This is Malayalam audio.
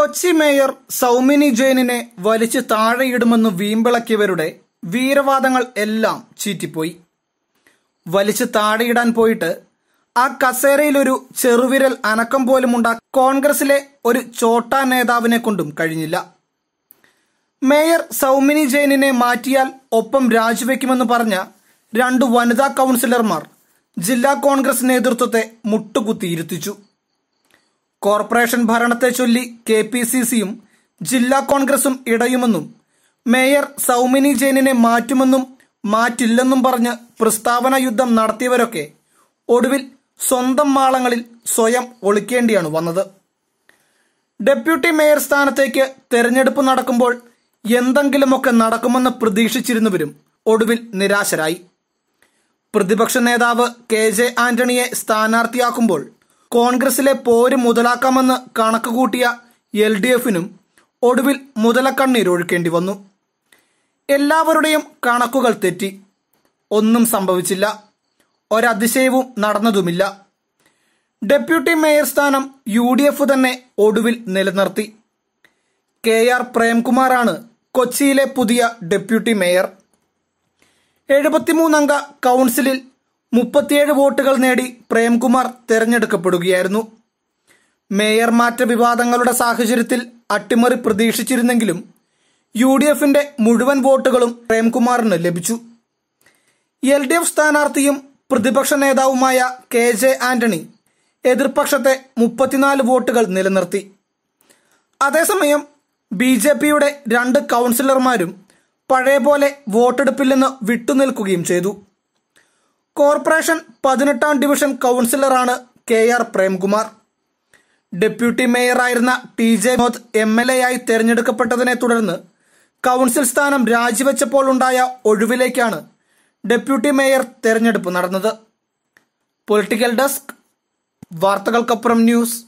കൊച്ചി മേയർ സൗമിനി ജെയിനിനെ വലിച്ചു താഴെയിടുമെന്ന് വീമ്പിളക്കിയവരുടെ വീരവാദങ്ങൾ എല്ലാം ചീറ്റിപ്പോയി വലിച്ചു താഴെയിടാൻ പോയിട്ട് ആ കസേരയിലൊരു ചെറുവിരൽ അനക്കം പോലുമുണ്ട കോൺഗ്രസിലെ ഒരു ചോട്ടാ നേതാവിനെ കൊണ്ടും കഴിഞ്ഞില്ല മേയർ സൗമിനി ജെയിനിനെ മാറ്റിയാൽ ഒപ്പം രാജിവെക്കുമെന്ന് പറഞ്ഞ രണ്ട് വനിതാ കൗൺസിലർമാർ ജില്ലാ കോൺഗ്രസ് നേതൃത്വത്തെ മുട്ടുകുത്തിയിരുത്തിച്ചു കോർപ്പറേഷൻ ഭരണത്തെ ചൊല്ലി കെ പി സി സിയും ജില്ലാ കോൺഗ്രസും ഇടയുമെന്നും മേയർ സൗമിനി ജെയിനിനെ മാറ്റുമെന്നും മാറ്റില്ലെന്നും പറഞ്ഞ് പ്രസ്താവന യുദ്ധം നടത്തിയവരൊക്കെ ഒടുവിൽ സ്വന്തം മാളങ്ങളിൽ സ്വയം ഒളിക്കേണ്ടിയാണ് വന്നത് ഡെപ്യൂട്ടി മേയർ സ്ഥാനത്തേക്ക് തെരഞ്ഞെടുപ്പ് നടക്കുമ്പോൾ എന്തെങ്കിലുമൊക്കെ നടക്കുമെന്ന് പ്രതീക്ഷിച്ചിരുന്നവരും ഒടുവിൽ നിരാശരായി പ്രതിപക്ഷ നേതാവ് കെ ജെ ആന്റണിയെ സ്ഥാനാർത്ഥിയാക്കുമ്പോൾ കോൺഗ്രസിലെ പോര് മുതലാക്കാമെന്ന് കണക്കുകൂട്ടിയ എൽ ഡി എഫിനും ഒടുവിൽ മുതലക്കണ്ണീരൊഴുക്കേണ്ടി വന്നു എല്ലാവരുടെയും കണക്കുകൾ തെറ്റി ഒന്നും സംഭവിച്ചില്ല ഒരതിശയവും നടന്നതുമില്ല ഡെപ്യൂട്ടി മേയർ സ്ഥാനം യു ഡി എഫ് തന്നെ ഒടുവിൽ നിലനിർത്തി കെ ആർ പ്രേംകുമാറാണ് കൊച്ചിയിലെ പുതിയ ഡെപ്യൂട്ടി മേയർ എഴുപത്തിമൂന്നംഗ കൗൺസിലിൽ മുപ്പത്തിയേഴ് വോട്ടുകൾ നേടി പ്രേംകുമാർ തെരഞ്ഞെടുക്കപ്പെടുകയായിരുന്നു മേയർ മാറ്റ വിവാദങ്ങളുടെ സാഹചര്യത്തിൽ അട്ടിമറി പ്രതീക്ഷിച്ചിരുന്നെങ്കിലും യു ഡി എഫിന്റെ മുഴുവൻ വോട്ടുകളും പ്രേംകുമാറിന് ലഭിച്ചു എൽ ഡി എഫ് സ്ഥാനാർത്ഥിയും പ്രതിപക്ഷ നേതാവുമായ കെ ജെ ആന്റണി എതിർപക്ഷത്തെ മുപ്പത്തിനാല് വോട്ടുകൾ നിലനിർത്തി അതേസമയം ബി ജെ പിയുടെ രണ്ട് കൗൺസിലർമാരും പഴയപോലെ വോട്ടെടുപ്പിൽ നിന്ന് വിട്ടുനിൽക്കുകയും ചെയ്തു കോർപ്പറേഷൻ പതിനെട്ടാം ഡിവിഷൻ കൗൺസിലറാണ് കെ ആർ പ്രേംകുമാർ ഡെപ്യൂട്ടി മേയറായിരുന്ന ടി ജെ മോദ് എം എൽ എ ആയി തെരഞ്ഞെടുക്കപ്പെട്ടതിനെ തുടർന്ന് കൗൺസിൽ സ്ഥാനം രാജിവെച്ചപ്പോൾ ഉണ്ടായ ഒഴിവിലേക്കാണ് ഡെപ്യൂട്ടി മേയർ തെരഞ്ഞെടുപ്പ് നടന്നത് പൊളിറ്റിക്കൽ ഡെസ്ക് വാർത്തകൾക്കപ്പുറം ന്യൂസ്